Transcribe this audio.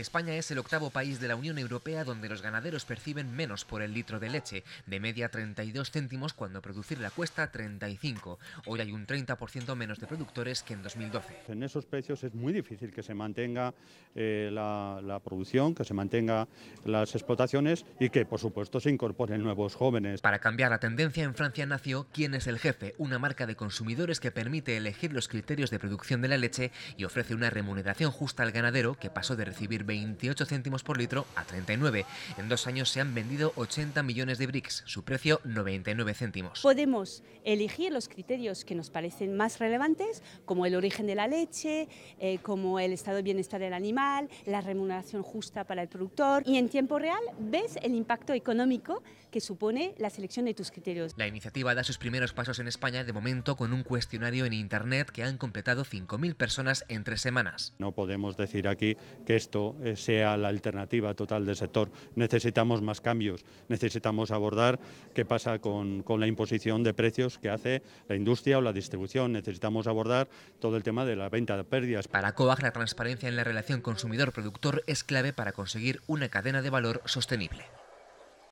España es el octavo país de la Unión Europea donde los ganaderos perciben menos por el litro de leche, de media 32 céntimos cuando producirla cuesta 35. Hoy hay un 30% menos de productores que en 2012. En esos precios es muy difícil que se mantenga eh, la, la, producción, que se mantenga las explotaciones y que por supuesto se incorporen nuevos jóvenes. Para cambiar la tendencia en Francia nació Quién es el jefe, una marca de consumidores que permite elegir los criterios de producción de la leche y ofrece una remuneración justa al ganadero que pasó de recibir 28 céntimos por litro a 39. En dos años se han vendido 80 millones de bricks, su precio 99 céntimos. Podemos elegir los criterios que nos parecen más relevantes, como el origen de la leche, eh, como el estado de bienestar del animal, la remuneración justa para el productor y en tiempo real ves el impacto económico que supone la selección de tus criterios. La iniciativa da sus primeros pasos en España de momento con un cuestionario en Internet que han completado 5.000 personas en tres semanas. No podemos decir aquí que esto eh, sea la alternativa total del sector. Necesitamos más cambios, necesitamos abordar qué pasa con, con la imposición de precios que hace la industria o la distribución, necesitamos abordar todo el tema de la venta de pérdidas. Para COAG, la transparencia en la relación consumidor-productor es clave para conseguir una cadena de valor sostenible.